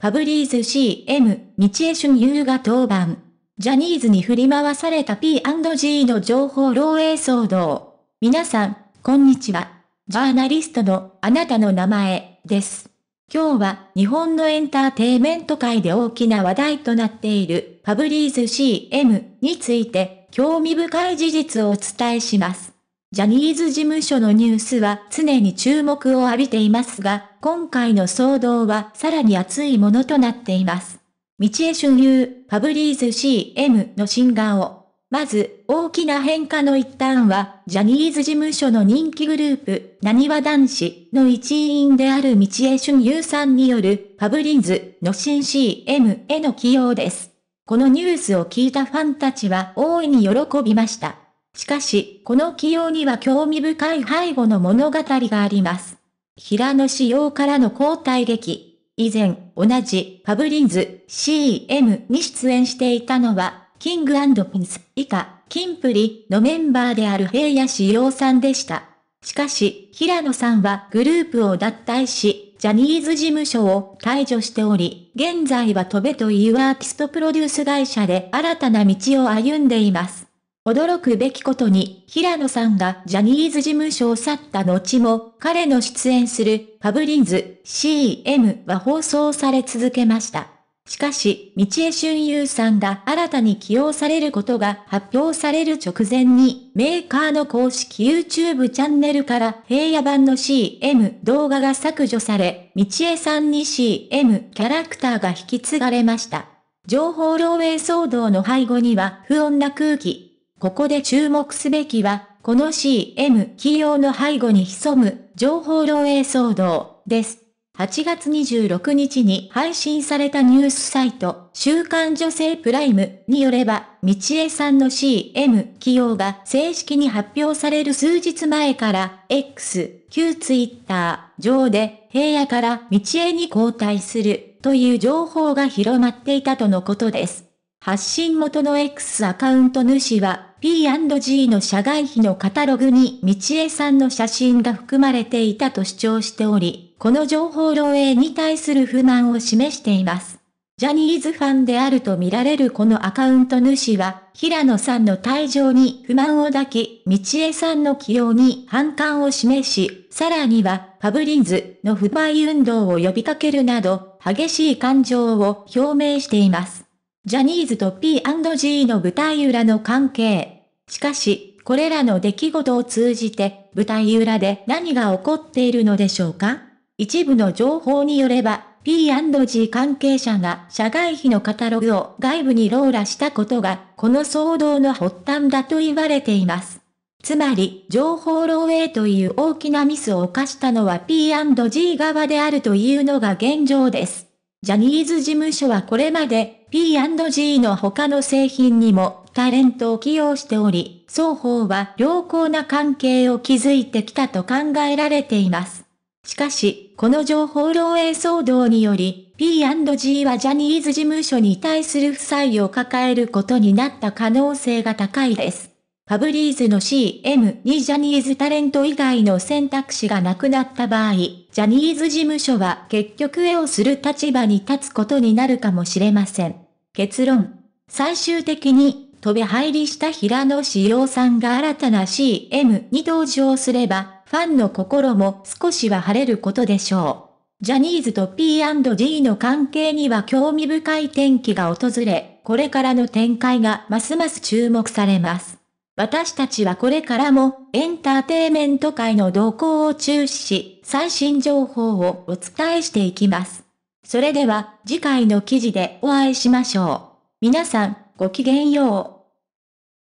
パブリーズ CM、道江春優が登板。ジャニーズに振り回された P&G の情報漏洩騒動。皆さん、こんにちは。ジャーナリストのあなたの名前です。今日は日本のエンターテイメント界で大きな話題となっているパブリーズ CM について興味深い事実をお伝えします。ジャニーズ事務所のニュースは常に注目を浴びていますが、今回の騒動はさらに熱いものとなっています。道ュ春ユーパブリーズ CM のシンガーを。まず、大きな変化の一端は、ジャニーズ事務所の人気グループ、なにわ男子の一員である道ンユ優さんによる、パブリーズの新 CM への起用です。このニュースを聞いたファンたちは大いに喜びました。しかし、この起用には興味深い背後の物語があります。平野仕様からの交代劇。以前、同じパブリンズ CM に出演していたのは、キングピンス以下、キンプリのメンバーである平野仕様さんでした。しかし、平野さんはグループを脱退し、ジャニーズ事務所を退除しており、現在は飛べというアーティストプロデュース会社で新たな道を歩んでいます。驚くべきことに、平野さんがジャニーズ事務所を去った後も、彼の出演するパブリンズ CM は放送され続けました。しかし、道江俊優さんが新たに起用されることが発表される直前に、メーカーの公式 YouTube チャンネルから平野版の CM 動画が削除され、道江さんに CM キャラクターが引き継がれました。情報漏洩騒動の背後には不穏な空気、ここで注目すべきは、この CM 起用の背後に潜む情報漏洩騒動です。8月26日に配信されたニュースサイト、週刊女性プライムによれば、道江さんの CM 起用が正式に発表される数日前から、X、旧 Twitter 上で、平野から道江に交代するという情報が広まっていたとのことです。発信元の X アカウント主は、P&G の社外費のカタログに道江さんの写真が含まれていたと主張しており、この情報漏洩に対する不満を示しています。ジャニーズファンであると見られるこのアカウント主は、平野さんの退場に不満を抱き、道江さんの起用に反感を示し、さらには、パブリンズの不買運動を呼びかけるなど、激しい感情を表明しています。ジャニーズと P&G の舞台裏の関係。しかし、これらの出来事を通じて、舞台裏で何が起こっているのでしょうか一部の情報によれば、P&G 関係者が社外費のカタログを外部にローラしたことが、この騒動の発端だと言われています。つまり、情報漏洩という大きなミスを犯したのは P&G 側であるというのが現状です。ジャニーズ事務所はこれまで P&G の他の製品にもタレントを起用しており、双方は良好な関係を築いてきたと考えられています。しかし、この情報漏洩騒動により、P&G はジャニーズ事務所に対する負債を抱えることになった可能性が高いです。ファブリーズの CM にジャニーズタレント以外の選択肢がなくなった場合、ジャニーズ事務所は結局絵をする立場に立つことになるかもしれません。結論。最終的に、飛び入りした平野志陽さんが新たな CM に登場すれば、ファンの心も少しは晴れることでしょう。ジャニーズと P&G の関係には興味深い転機が訪れ、これからの展開がますます注目されます。私たちはこれからもエンターテイメント界の動向を注視し、最新情報をお伝えしていきます。それでは次回の記事でお会いしましょう。皆さん、ごきげんよう。